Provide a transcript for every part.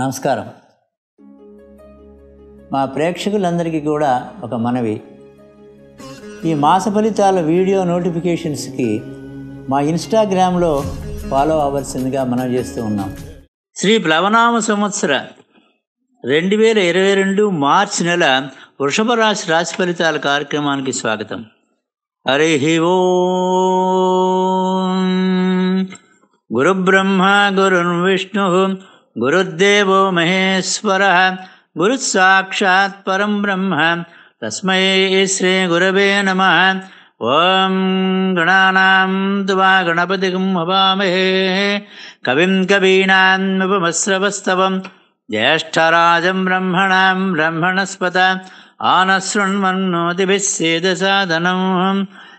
నమస్కారం మా ప్రేక్షకులందరికీ కూడా ఒక మనవి ఈ మాస ఫలితాల వీడియో నోటిఫికేషన్స్కి మా ఇన్స్టాగ్రామ్లో ఫాలో అవ్వాల్సిందిగా మనం చేస్తూ ఉన్నాం శ్రీ ప్లవనామ సంవత్సర రెండు వేల ఇరవై రెండు మార్చ్ నెల వృషభ రాశి రాశి ఫలితాల కార్యక్రమానికి స్వాగతం హరి ఓ గురుబ్రహ్మ విష్ణు गुरुर्देवो महेश्वरः गुरुः साक्षात्परम् ब्रह्म तस्मै श्री गुरवे नमः ॐ गणानाम् द्वा गणपति भवामहे कविम् कवीनानुपमस्रवस्तवम् ज्येष्ठराजं ब्रह्मणाम् ब्रह्मणस्पत आनश्रुण्मन्नोतिभिः सेदसाधनो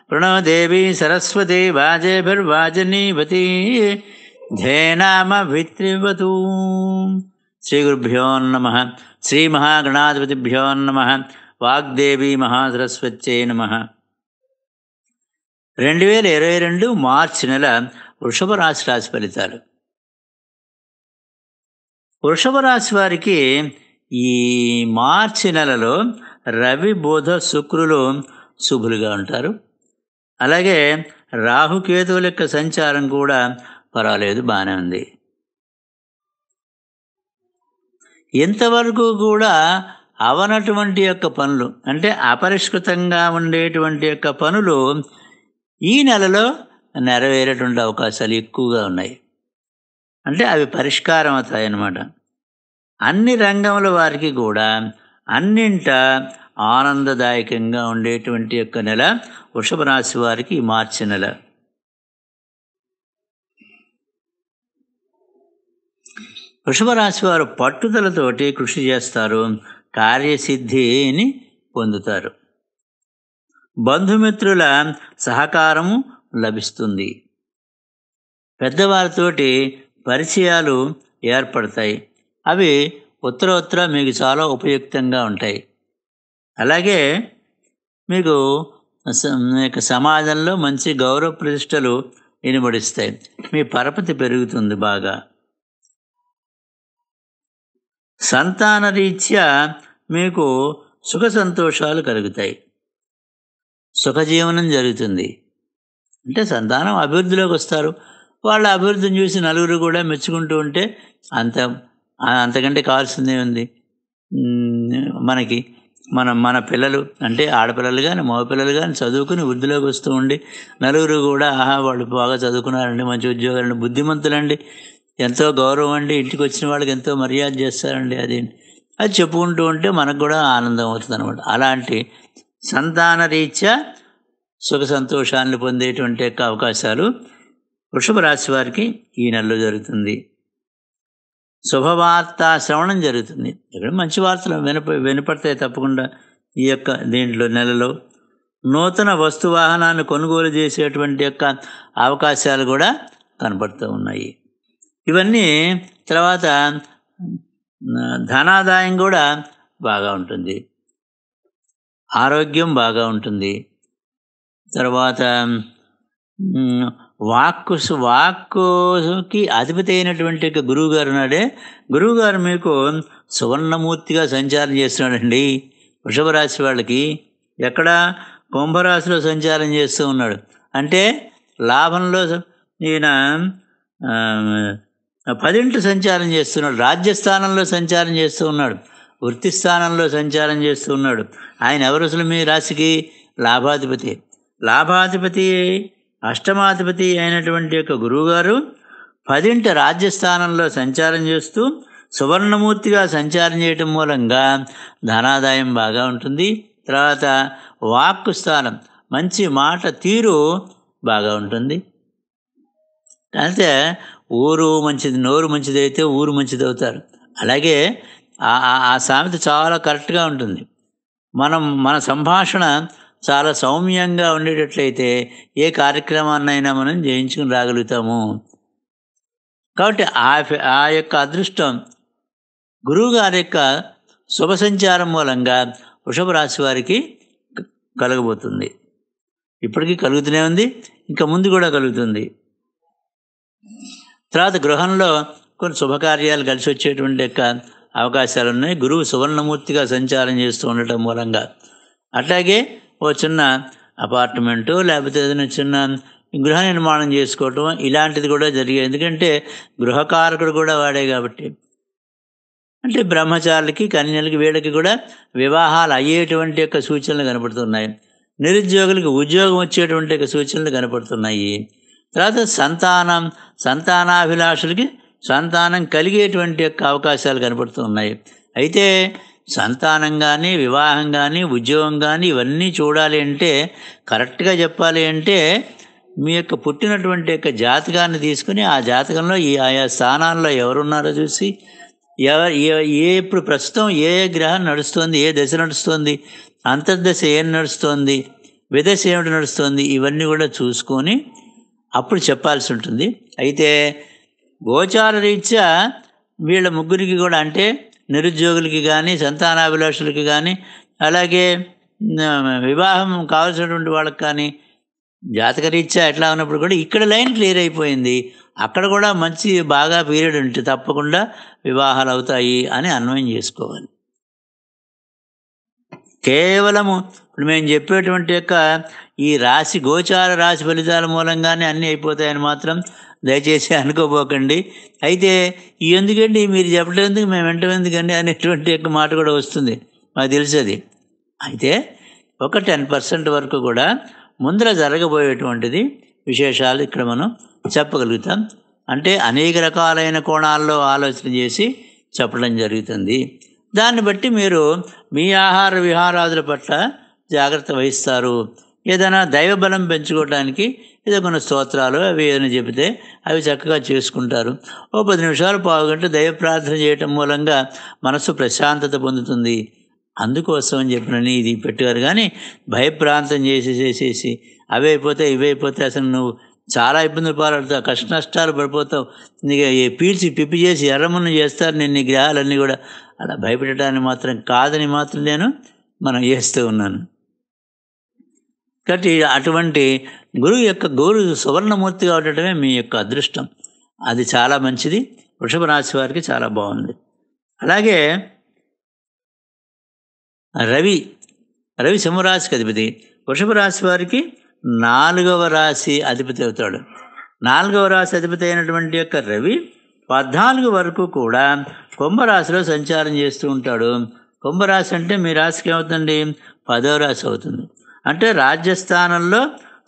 प्रणवदेवी सरस्वती वाजेभिर्वाजनीभती ధ్యేనామ విత్రివతు శ్రీ గురుభ్యో నమ శ్రీ మహాగణాధిపతిభ్యో నమ వాగ్దేవి మహాసరస్వత్యే నమ రెండు వేల ఇరవై రెండు మార్చి నెల వృషభ రాశి రాశి ఫలితాలు వృషభ రాశి వారికి ఈ మార్చి నెలలో రవి బోధ శుక్రులు శుభులుగా ఉంటారు అలాగే రాహుకేతువుల యొక్క సంచారం కూడా పర్వాలేదు బాగానే ఉంది ఇంతవరకు కూడా అవనటువంటి యొక్క పనులు అంటే అపరిష్కృతంగా ఉండేటువంటి యొక్క పనులు ఈ నెలలో నెరవేరేటువంటి అవకాశాలు ఎక్కువగా ఉన్నాయి అంటే అవి పరిష్కారం అవుతాయి అన్నమాట అన్ని రంగముల వారికి కూడా అన్నింట ఆనందదాయకంగా ఉండేటువంటి యొక్క నెల వృషభ రాశి వారికి మార్చి నెల వృషభ రాశి వారు పట్టుదలతోటి కృషి చేస్తారు కార్యసిద్ధిని పొందుతారు బంధుమిత్రుల సహకారము లభిస్తుంది పెద్దవారితోటి పరిచయాలు ఏర్పడతాయి అవి ఉత్తరోత్తర మీకు చాలా ఉపయుక్తంగా ఉంటాయి అలాగే మీకు మీకు సమాజంలో మంచి గౌరవ ప్రతిష్టలు వినబడిస్తాయి మీ పరపతి పెరుగుతుంది బాగా సంతానరీత్యా మీకు సుఖ సంతోషాలు కలుగుతాయి సుఖజీవనం జరుగుతుంది అంటే సంతానం అభివృద్ధిలోకి వస్తారు వాళ్ళ అభివృద్ధిని చూసి నలుగురు కూడా మెచ్చుకుంటూ ఉంటే అంత అంతకంటే కావాల్సిందే ఉంది మనకి మన మన పిల్లలు అంటే ఆడపిల్లలు కానీ మగపిల్లలు కానీ చదువుకుని వృద్ధిలోకి వస్తూ ఉండి నలుగురు కూడా ఆహా వాళ్ళు బాగా చదువుకున్నారండి మంచి ఉద్యోగాలండి బుద్ధిమంతులండి ఎంతో గౌరవం అండి ఇంటికి వచ్చిన వాళ్ళకి ఎంతో మర్యాద చేస్తారండి అది అది చెప్పుకుంటూ ఉంటే మనకు కూడా ఆనందం అవుతుంది అనమాట అలాంటి సంతాన రీత్యా సుఖ సంతోషాన్ని పొందేటువంటి అవకాశాలు వృషభ రాశి వారికి ఈ నెలలో జరుగుతుంది శుభవార్త శ్రవణం జరుగుతుంది ఇక్కడ మంచి వార్తలు వినప వినపడతాయి తప్పకుండా ఈ యొక్క దీంట్లో నెలలో నూతన వస్తు వాహనాన్ని కొనుగోలు చేసేటువంటి యొక్క అవకాశాలు కూడా కనపడుతూ ఉన్నాయి ఇవన్నీ తర్వాత ధనాదాయం కూడా బాగా ఉంటుంది ఆరోగ్యం బాగా ఉంటుంది తర్వాత వాక్కు వాక్కుకి అధిపతి అయినటువంటి గురువు గారు ఉన్నాడే గురువుగారు మీకు సువర్ణమూర్తిగా సంచారం చేస్తున్నాడండి వృషభ రాశి వాళ్ళకి ఎక్కడ కుంభరాశిలో సంచారం చేస్తూ ఉన్నాడు అంటే లాభంలో ఈయన పదింట్లు సంచారం చేస్తున్నాడు రాజ్యస్థానంలో సంచారం చేస్తూ ఉన్నాడు వృత్తి స్థానంలో సంచారం చేస్తూ ఉన్నాడు ఆయన ఎవరు అసలు మీ రాశికి లాభాధిపతి లాభాధిపతి అష్టమాధిపతి అయినటువంటి యొక్క గురువుగారు పదింటి రాజ్యస్థానంలో సంచారం చేస్తూ సువర్ణమూర్తిగా సంచారం చేయటం మూలంగా ధనాదాయం బాగా ఉంటుంది తర్వాత వాక్కు స్థానం మంచి మాట తీరు బాగా ఉంటుంది అయితే ఊరు మంచిది నోరు మంచిది అయితే ఊరు మంచిది అవుతారు అలాగే ఆ సామెత చాలా కరెక్ట్గా ఉంటుంది మనం మన సంభాషణ చాలా సౌమ్యంగా ఉండేటట్లయితే ఏ కార్యక్రమాన్నైనా మనం జయించుకుని రాగలుగుతాము కాబట్టి ఆ ఆ యొక్క అదృష్టం గురువుగారి యొక్క శుభ సంచారం మూలంగా వృషభ రాశి వారికి కలగబోతుంది ఇప్పటికీ కలుగుతూనే ఉంది ఇంకా ముందు కూడా కలుగుతుంది తర్వాత గృహంలో కొన్ని శుభకార్యాలు కలిసి వచ్చేటువంటి యొక్క అవకాశాలు ఉన్నాయి గురువు సువర్ణమూర్తిగా సంచారం చేస్తూ ఉండటం మూలంగా అట్లాగే ఓ చిన్న అపార్ట్మెంటు లేకపోతే ఏదైనా చిన్న గృహ నిర్మాణం చేసుకోవటం ఇలాంటిది కూడా జరిగాయి ఎందుకంటే గృహకారకుడు కూడా వాడే కాబట్టి అంటే బ్రహ్మచారులకి కన్యలకి వీళ్ళకి కూడా వివాహాలు అయ్యేటువంటి యొక్క సూచనలు కనపడుతున్నాయి నిరుద్యోగులకు ఉద్యోగం వచ్చేటువంటి యొక్క సూచనలు కనపడుతున్నాయి తర్వాత సంతానం సంతానాభిలాషులకి సంతానం కలిగేటువంటి యొక్క అవకాశాలు కనబడుతూ ఉన్నాయి అయితే సంతానం కానీ వివాహం కానీ ఉద్యోగం కానీ ఇవన్నీ చూడాలి అంటే కరెక్ట్గా చెప్పాలి అంటే మీ యొక్క పుట్టినటువంటి యొక్క జాతకాన్ని తీసుకుని ఆ జాతకంలో ఈ ఆయా స్థానాల్లో ఎవరున్నారో చూసి ఎవరు ఏ ఇప్పుడు ప్రస్తుతం ఏ గ్రహం నడుస్తుంది ఏ దశ నడుస్తుంది అంతర్దశ ఏం నడుస్తుంది విదశ ఏమిటి నడుస్తుంది ఇవన్నీ కూడా చూసుకొని అప్పుడు చెప్పాల్సి ఉంటుంది అయితే గోచార రీత్యా వీళ్ళ ముగ్గురికి కూడా అంటే నిరుద్యోగులకి కానీ సంతానాభిలాషులకి కానీ అలాగే వివాహం కావాల్సినటువంటి వాళ్ళకి కానీ జాతక రీత్యా ఎట్లా ఉన్నప్పుడు కూడా ఇక్కడ లైన్ క్లియర్ అయిపోయింది అక్కడ కూడా మంచి బాగా పీరియడ్ ఉంటే తప్పకుండా వివాహాలు అవుతాయి అని అన్వయం చేసుకోవాలి కేవలము ఇప్పుడు మేము చెప్పేటువంటి యొక్క ఈ రాశి గోచార రాశి ఫలితాల మూలంగానే అన్నీ అయిపోతాయని మాత్రం దయచేసి అనుకోపోకండి అయితే ఈ ఎందుకండి మీరు చెప్పడం ఎందుకు మేము వింటం ఎందుకండి అనేటువంటి యొక్క మాట కూడా వస్తుంది మాకు తెలుసు అది అయితే ఒక టెన్ పర్సెంట్ వరకు కూడా ముందర జరగబోయేటువంటిది విశేషాలు ఇక్కడ మనం చెప్పగలుగుతాం అంటే అనేక రకాలైన కోణాల్లో ఆలోచన చేసి చెప్పడం జరుగుతుంది దాన్ని బట్టి మీరు మీ ఆహార విహారాదుల పట్ల జాగ్రత్త వహిస్తారు ఏదైనా దైవబలం పెంచుకోవడానికి ఏదో కొన్ని స్తోత్రాలు అవి ఏదైనా చెబితే అవి చక్కగా చేసుకుంటారు ఓ పది నిమిషాలు పావుగంట దైవ ప్రార్థన చేయటం మూలంగా మనసు ప్రశాంతత పొందుతుంది అందుకోసం అని చెప్పినని ఇది పెట్టారు కానీ భయప్రాంతం చేసి చేసేసి అవి అయిపోతే ఇవి అయిపోతే అసలు నువ్వు చాలా ఇబ్బందులు పాలాడుతావు కష్ట నష్టాలు పడిపోతావు నీకు పీల్చి పిప్పి చేసి ఎర్రమున్న చేస్తారు నేను నీ గ్రహాలన్నీ కూడా అలా భయపెట్టడానికి మాత్రం కాదని మాత్రం నేను మనం చేస్తూ ఉన్నాను కాబట్టి అటువంటి గురువు యొక్క గురు సువర్ణమూర్తిగా ఉండటమే మీ యొక్క అదృష్టం అది చాలా మంచిది వృషభ రాశి వారికి చాలా బాగుంది అలాగే రవి రవి సింహరాశికి అధిపతి వృషభ రాశి వారికి నాలుగవ రాశి అధిపతి అవుతాడు నాలుగవ రాశి అధిపతి అయినటువంటి యొక్క రవి పద్నాలుగు వరకు కూడా కుంభరాశిలో సంచారం చేస్తూ ఉంటాడు కుంభరాశి అంటే మీ రాశికి ఏమవుతుంది పదో రాశి అవుతుంది అంటే రాజ్యస్థానంలో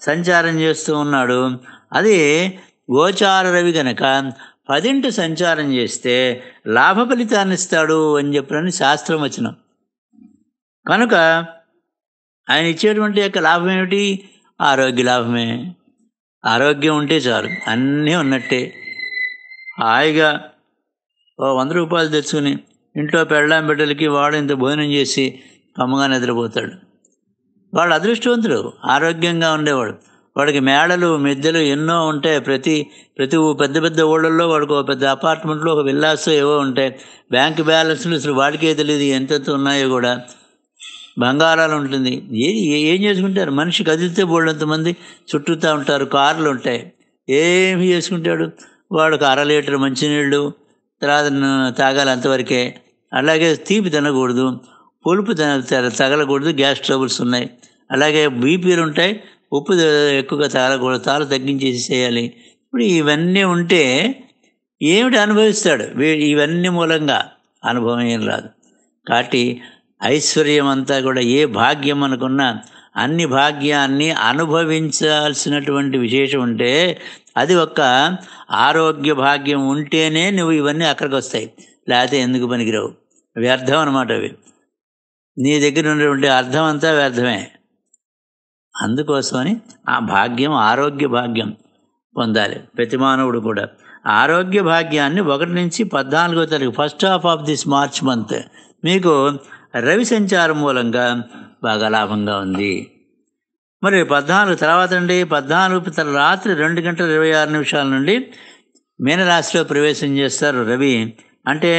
సంచారం చేస్తూ ఉన్నాడు అది గోచార రవి గనక పదింటి సంచారం చేస్తే లాభ ఫలితాన్ని ఇస్తాడు అని చెప్పినని శాస్త్రం వచ్చిన కనుక ఆయన ఇచ్చేటువంటి యొక్క లాభం ఏమిటి ఆరోగ్య లాభమే ఆరోగ్యం ఉంటే చాలు అన్నీ ఉన్నట్టే హాయిగా ఓ వంద రూపాయలు తెచ్చుకుని ఇంట్లో పెళ్ళాం బిడ్డలకి వాడు ఇంత భోజనం చేసి కమ్మగా నిద్రపోతాడు వాళ్ళు అదృష్టవంతుడు ఆరోగ్యంగా ఉండేవాడు వాడికి మేడలు మిద్దెలు ఎన్నో ఉంటాయి ప్రతి ప్రతి పెద్ద పెద్ద ఊళ్ళల్లో వాడికి ఒక పెద్ద అపార్ట్మెంట్లో ఒక విల్లాస్ ఏవో ఉంటాయి బ్యాంక్ బ్యాలెన్స్లు అసలు వాడికే తెలియదు ఎంతెంత ఉన్నాయో కూడా బంగారాలు ఉంటుంది ఏ ఏం చేసుకుంటారు మనిషి కదిలితే బోళ్ళంతమంది చుట్టూతా ఉంటారు కార్లు ఉంటాయి ఏమి చేసుకుంటాడు వాడికి అర లీటర్ మంచినీళ్ళు తర్వాత తాగాలి అంతవరకే అలాగే తీపి తినకూడదు పులుపు తగలకూడదు గ్యాస్ ట్రబుల్స్ ఉన్నాయి అలాగే బీపీలు ఉంటాయి ఉప్పు ఎక్కువగా తగలకూడదు తాలు తగ్గించేసి చేయాలి ఇప్పుడు ఇవన్నీ ఉంటే ఏమిటి అనుభవిస్తాడు ఇవన్నీ మూలంగా అనుభవం ఏం రాదు కాబట్టి ఐశ్వర్యం అంతా కూడా ఏ భాగ్యం అనుకున్నా అన్ని భాగ్యాన్ని అనుభవించాల్సినటువంటి విశేషం ఉంటే అది ఒక ఆరోగ్య భాగ్యం ఉంటేనే నువ్వు ఇవన్నీ అక్కడికి వస్తాయి లేకపోతే ఎందుకు పనికిరావు వ్యర్థం అనమాట అవి నీ దగ్గర ఉండేటువంటి అర్థం అంతా వ్యర్థమే అందుకోసమని ఆ భాగ్యం ఆరోగ్య భాగ్యం పొందాలి ప్రతి మానవుడు కూడా ఆరోగ్య భాగ్యాన్ని ఒకటి నుంచి పద్నాలుగో తారీఖు first half of this March month మీకు రవి సంచారం మూలంగా బాగా లాభంగా ఉంది మరి పద్నాలుగు తర్వాత నుండి పద్నాలుగు రాత్రి రెండు గంటల ఇరవై ఆరు నిమిషాల నుండి మీనరాశిలో ప్రవేశం చేస్తారు రవి అంటే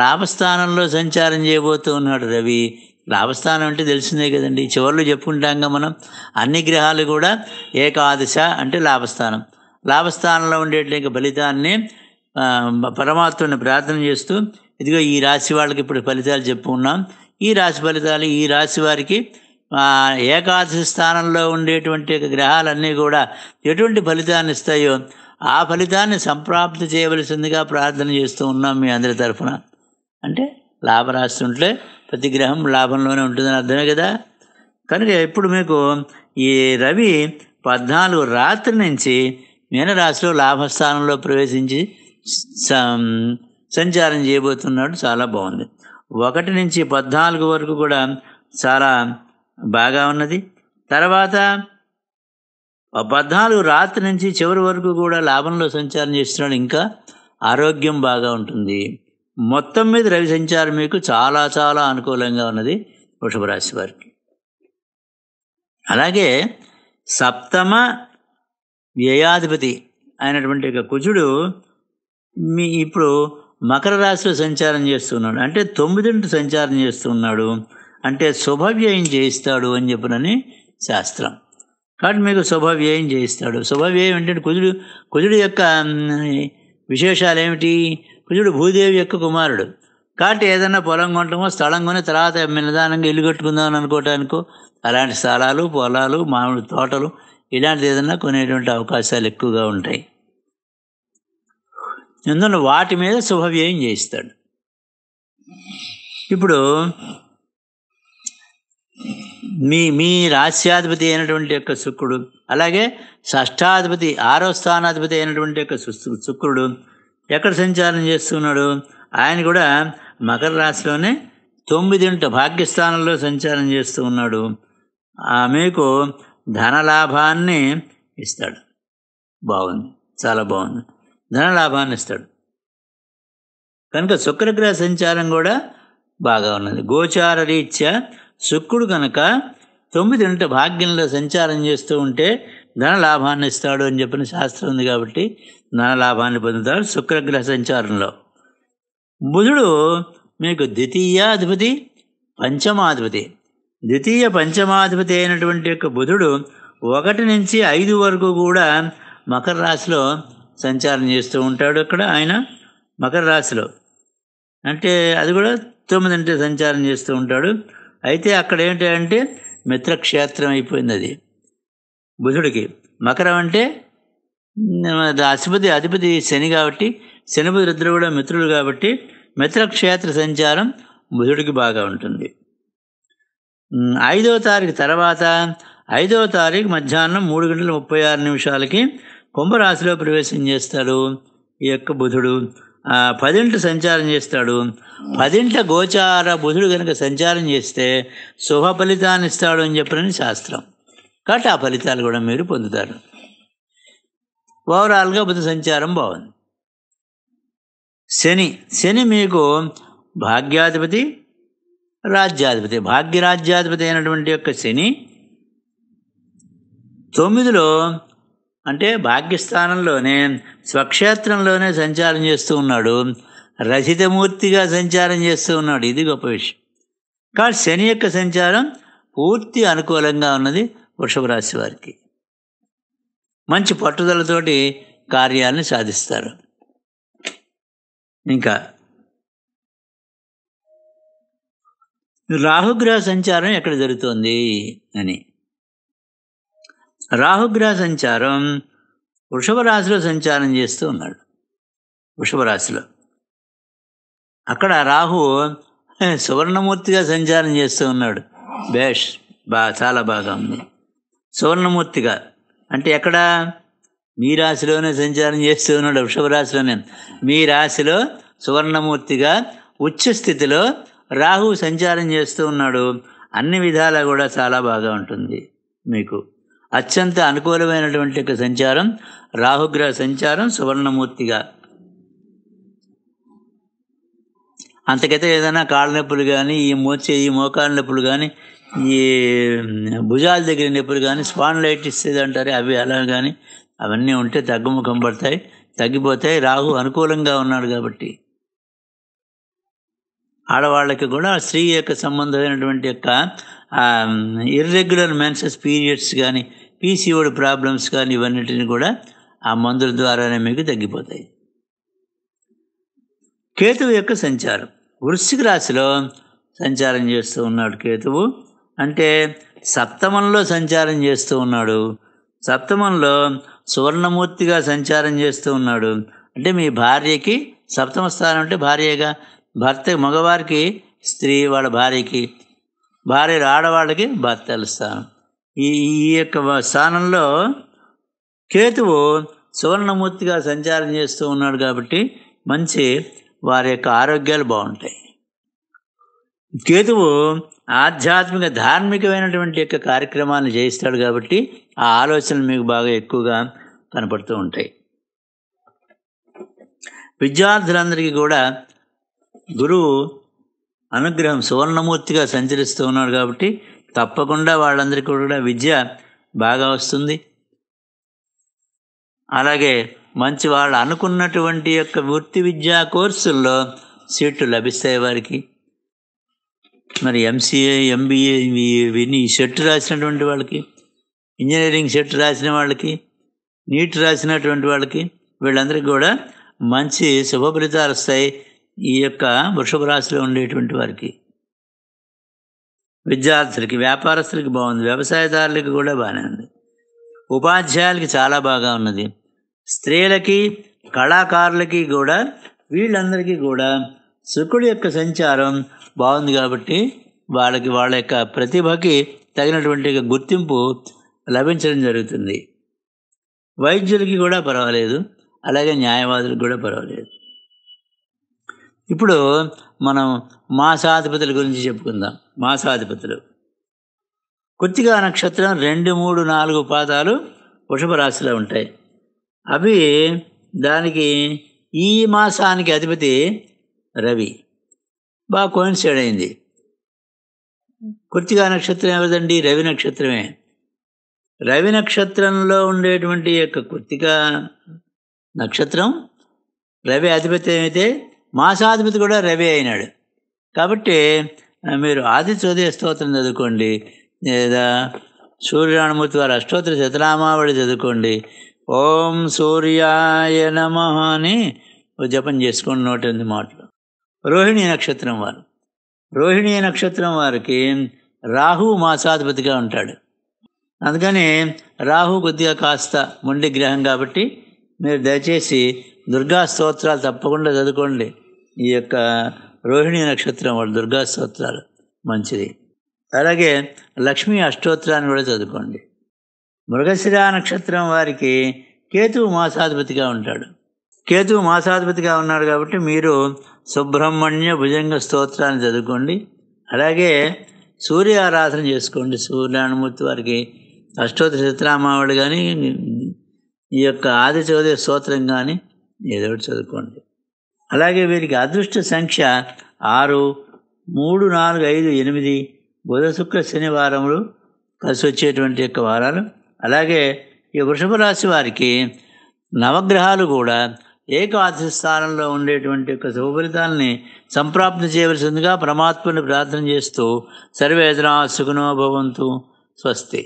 లాభస్థానంలో సంచారం చేయబోతూ ఉన్నాడు రవి లాభస్థానం అంటే తెలిసిందే కదండి చివరిలో చెప్పుకుంటాంగా మనం అన్ని గ్రహాలు కూడా ఏకాదశ అంటే లాభస్థానం లాభస్థానంలో ఉండేటువంటి ఫలితాన్ని పరమాత్మని ప్రార్థన చేస్తూ ఇదిగో ఈ రాశి వాళ్ళకి ఇప్పుడు ఫలితాలు చెప్పుకున్నాం ఈ రాశి ఫలితాలు ఈ రాశి వారికి ఏకాదశి స్థానంలో ఉండేటువంటి గ్రహాలన్నీ కూడా ఎటువంటి ఫలితాన్ని ఇస్తాయో ఆ ఫలితాన్ని సంప్రాప్తి చేయవలసిందిగా ప్రార్థన చేస్తూ ఉన్నాం మీ అందరి తరఫున అంటే లాభరాశి ఉంటే ప్రతి గ్రహం లాభంలోనే ఉంటుందని అర్థమే కదా కనుక ఇప్పుడు మీకు ఈ రవి పద్నాలుగు రాత్రి నుంచి మీనరాశిలో లాభస్థానంలో ప్రవేశించి సంచారం చేయబోతున్నాడు చాలా బాగుంది ఒకటి నుంచి పద్నాలుగు వరకు కూడా చాలా బాగా ఉన్నది తర్వాత పద్నాలుగు రాత్రి నుంచి చివరి వరకు కూడా లాభంలో సంచారం చేస్తున్నాడు ఇంకా ఆరోగ్యం బాగా ఉంటుంది మొత్తం మీద రవి సంచారం మీకు చాలా చాలా అనుకూలంగా ఉన్నది రాశి వారికి అలాగే సప్తమ వ్యయాధిపతి అయినటువంటి యొక్క కుజుడు మీ ఇప్పుడు మకర రాశిలో సంచారం చేస్తున్నాడు అంటే తొమ్మిదింటి సంచారం చేస్తున్నాడు అంటే శుభవ్యయం చేయిస్తాడు అని చెప్పినని శాస్త్రం కాబట్టి మీకు శుభవ్యయం చేయిస్తాడు శుభవ్యయం ఏంటంటే కుజుడు కుజుడు యొక్క విశేషాలు ఏమిటి కుజుడు భూదేవి యొక్క కుమారుడు కాబట్టి ఏదైనా పొలం కొంటామో స్థలం కొని తర్వాత మినదానంగా ఇల్లు కట్టుకుందామని అనుకోవటానికో అలాంటి స్థలాలు పొలాలు మామిడి తోటలు ఇలాంటిది ఏదైనా కొనేటువంటి అవకాశాలు ఎక్కువగా ఉంటాయి ఎందుకంటే వాటి మీద శుభవ్యయం చేయిస్తాడు ఇప్పుడు మీ మీ రాస్యాధిపతి అయినటువంటి యొక్క శుక్రుడు అలాగే షష్టాధిపతి ఆరో స్థానాధిపతి అయినటువంటి యొక్క శుక్రుడు ఎక్కడ సంచారం చేస్తున్నాడు ఆయన కూడా మకర రాశిలోనే తొమ్మిదింట భాగ్యస్థానంలో సంచారం చేస్తూ ఉన్నాడు మీకు ధనలాభాన్ని ఇస్తాడు బాగుంది చాలా బాగుంది ధనలాభాన్ని ఇస్తాడు కనుక శుక్రగ్రహ సంచారం కూడా బాగా ఉన్నది గోచార రీత్యా శుక్రుడు కనుక తొమ్మిదింట భాగ్యంలో సంచారం చేస్తూ ఉంటే ధన లాభాన్ని ఇస్తాడు అని చెప్పిన శాస్త్రం ఉంది కాబట్టి ధన లాభాన్ని పొందుతాడు శుక్రగ్రహ సంచారంలో బుధుడు మీకు ద్వితీయాధిపతి పంచమాధిపతి ద్వితీయ పంచమాధిపతి అయినటువంటి యొక్క బుధుడు ఒకటి నుంచి ఐదు వరకు కూడా మకర రాశిలో సంచారం చేస్తూ ఉంటాడు ఇక్కడ ఆయన మకర రాశిలో అంటే అది కూడా తొమ్మిది అంటే సంచారం చేస్తూ ఉంటాడు అయితే అక్కడ ఏంటంటే మిత్రక్షేత్రం అయిపోయింది అది బుధుడికి మకరం అంటే అశుపతి అధిపతి శని కాబట్టి శనిపతి రుద్రుడు కూడా మిత్రులు కాబట్టి మిత్రక్షేత్ర సంచారం బుధుడికి బాగా ఉంటుంది ఐదవ తారీఖు తర్వాత ఐదవ తారీఖు మధ్యాహ్నం మూడు గంటల ముప్పై ఆరు నిమిషాలకి కుంభరాశిలో ప్రవేశం చేస్తాడు ఈ యొక్క బుధుడు పదింట సంచారం చేస్తాడు పదింట గోచార బుధుడు కనుక సంచారం చేస్తే శుభ ఫలితాన్ని ఇస్తాడు అని చెప్పినని శాస్త్రం కాబట్టి ఆ ఫలితాలు కూడా మీరు పొందుతారు ఓవరాల్గా బుద్ధ సంచారం బాగుంది శని శని మీకు భాగ్యాధిపతి రాజ్యాధిపతి భాగ్యరాజ్యాధిపతి అయినటువంటి యొక్క శని తొమ్మిదిలో అంటే భాగ్యస్థానంలోనే స్వక్షేత్రంలోనే సంచారం చేస్తూ ఉన్నాడు రచితమూర్తిగా సంచారం చేస్తూ ఉన్నాడు ఇది గొప్ప విషయం కాబట్టి శని యొక్క సంచారం పూర్తి అనుకూలంగా ఉన్నది వృషభ రాశి వారికి మంచి పట్టుదలతోటి కార్యాలను సాధిస్తారు ఇంకా రాహుగ్రహ సంచారం ఎక్కడ జరుగుతోంది అని రాహుగ్రహ సంచారం వృషభ రాశిలో సంచారం చేస్తూ ఉన్నాడు వృషభ రాశిలో అక్కడ రాహు సువర్ణమూర్తిగా సంచారం చేస్తూ ఉన్నాడు బేష్ బా చాలా బాగా ఉంది సువర్ణమూర్తిగా అంటే ఎక్కడ మీ రాశిలోనే సంచారం చేస్తూ ఉన్నాడు రాశిలోనే మీ రాశిలో సువర్ణమూర్తిగా ఉచ్చ స్థితిలో రాహు సంచారం చేస్తూ ఉన్నాడు అన్ని విధాలా కూడా చాలా బాగా ఉంటుంది మీకు అత్యంత అనుకూలమైనటువంటి యొక్క సంచారం రాహుగ్రహ సంచారం సువర్ణమూర్తిగా అంతకైతే ఏదైనా కాళ్ళ నొప్పులు కానీ ఈ మోచే ఈ మోకాళ్ళ నొప్పులు కానీ ఈ భుజాల దగ్గర నొప్పులు కానీ ఇస్తుంది అంటారు అవి అలా కానీ అవన్నీ ఉంటే తగ్గుముఖం పడతాయి తగ్గిపోతాయి రాహు అనుకూలంగా ఉన్నాడు కాబట్టి ఆడవాళ్ళకి కూడా స్త్రీ యొక్క సంబంధమైనటువంటి యొక్క ఇర్రెగ్యులర్ మెన్సెస్ పీరియడ్స్ కానీ పీసీఓడి ప్రాబ్లమ్స్ కానీ ఇవన్నిటిని కూడా ఆ మందుల ద్వారానే మీకు తగ్గిపోతాయి కేతువు యొక్క సంచారం వృశ్చిక రాశిలో సంచారం చేస్తూ ఉన్నాడు కేతువు అంటే సప్తమంలో సంచారం చేస్తూ ఉన్నాడు సప్తమంలో సువర్ణమూర్తిగా సంచారం చేస్తూ ఉన్నాడు అంటే మీ భార్యకి సప్తమ స్థానం అంటే భార్యగా భర్త మగవారికి స్త్రీ వాళ్ళ భార్యకి భార్య ఆడవాళ్ళకి భర్తల స్థానం ఈ ఈ యొక్క స్థానంలో కేతువు సువర్ణమూర్తిగా సంచారం చేస్తూ ఉన్నాడు కాబట్టి మంచి వారి యొక్క ఆరోగ్యాలు బాగుంటాయి కేతువు ఆధ్యాత్మిక ధార్మికమైనటువంటి యొక్క కార్యక్రమాలను చేయిస్తాడు కాబట్టి ఆ ఆలోచనలు మీకు బాగా ఎక్కువగా కనపడుతూ ఉంటాయి విద్యార్థులందరికీ కూడా గురువు అనుగ్రహం సువర్ణమూర్తిగా సంచరిస్తూ ఉన్నాడు కాబట్టి తప్పకుండా వాళ్ళందరికీ కూడా విద్య బాగా వస్తుంది అలాగే మంచి వాళ్ళు అనుకున్నటువంటి యొక్క వృత్తి విద్యా కోర్సుల్లో సీట్లు లభిస్తాయి వారికి మరి ఎంసీఏ ఎంబీఏ ఇవన్నీ సెట్ రాసినటువంటి వాళ్ళకి ఇంజనీరింగ్ సెట్ రాసిన వాళ్ళకి నీట్ రాసినటువంటి వాళ్ళకి వీళ్ళందరికీ కూడా మంచి శుభ ఫలితాలు వస్తాయి ఈ యొక్క వృషభ రాశిలో ఉండేటువంటి వారికి విద్యార్థులకి వ్యాపారస్తులకి బాగుంది వ్యవసాయదారులకి కూడా బాగానే ఉంది ఉపాధ్యాయులకి చాలా బాగా ఉన్నది స్త్రీలకి కళాకారులకి కూడా వీళ్ళందరికీ కూడా శుకుడు యొక్క సంచారం బాగుంది కాబట్టి వాళ్ళకి వాళ్ళ యొక్క ప్రతిభకి తగినటువంటి గుర్తింపు లభించడం జరుగుతుంది వైద్యులకి కూడా పర్వాలేదు అలాగే న్యాయవాదులకు కూడా పర్వాలేదు ఇప్పుడు మనం మాసాధిపతుల గురించి చెప్పుకుందాం మాసాధిపతులు కొత్తిగా నక్షత్రం రెండు మూడు నాలుగు పాదాలు వృషభ రాశిలో ఉంటాయి అవి దానికి ఈ మాసానికి అధిపతి రవి బాగా కోయిన్సైడ్ అయింది కృతిక నక్షత్రం ఎవరిదండి రవి నక్షత్రమే రవి నక్షత్రంలో ఉండేటువంటి యొక్క కృతిక నక్షత్రం రవి అధిపతి అయితే మాసాధిపతి కూడా రవి అయినాడు కాబట్టి మీరు ఆది చోదయ స్తోత్రం చదువుకోండి లేదా సూర్యనారాయణమూర్తి వారి అష్టోత్తర శతనామావళి చదువుకోండి ఓం సూర్యాయ నమ అని జపం చేసుకోండి మాటలు రోహిణీ నక్షత్రం వారు రోహిణీ నక్షత్రం వారికి రాహు మాసాధిపతిగా ఉంటాడు అందుకని రాహు కొద్దిగా కాస్త మొండి గ్రహం కాబట్టి మీరు దయచేసి దుర్గా స్తోత్రాలు తప్పకుండా చదువుకోండి ఈ యొక్క రోహిణీ నక్షత్రం వాళ్ళు దుర్గా స్తోత్రాలు మంచిది అలాగే లక్ష్మీ అష్టోత్రాన్ని కూడా చదువుకోండి మృగశిరా నక్షత్రం వారికి కేతువు మాసాధిపతిగా ఉంటాడు కేతువు మాసాధిపతిగా ఉన్నాడు కాబట్టి మీరు సుబ్రహ్మణ్య భుజంగ స్తోత్రాన్ని చదువుకోండి అలాగే సూర్య ఆరాధన చేసుకోండి సూర్యానుమూర్తి వారికి అష్టోత్తర చిత్రామావుడు కానీ ఈ యొక్క ఆది చౌదరి స్తోత్రం కానీ ఏదో చదువుకోండి అలాగే వీరికి అదృష్ట సంఖ్య ఆరు మూడు నాలుగు ఐదు ఎనిమిది బుధ శుక్ర శనివారములు కలిసి వచ్చేటువంటి యొక్క వారాలు అలాగే ఈ వృషభ రాశి వారికి నవగ్రహాలు కూడా ఏకాదశి స్థానంలో ఉండేటువంటి యొక్క శుభఫలితాలని సంప్రాప్తి చేయవలసిందిగా పరమాత్మని ప్రార్థన చేస్తూ సర్వేదనా సుఖనో భవంతు స్వస్తి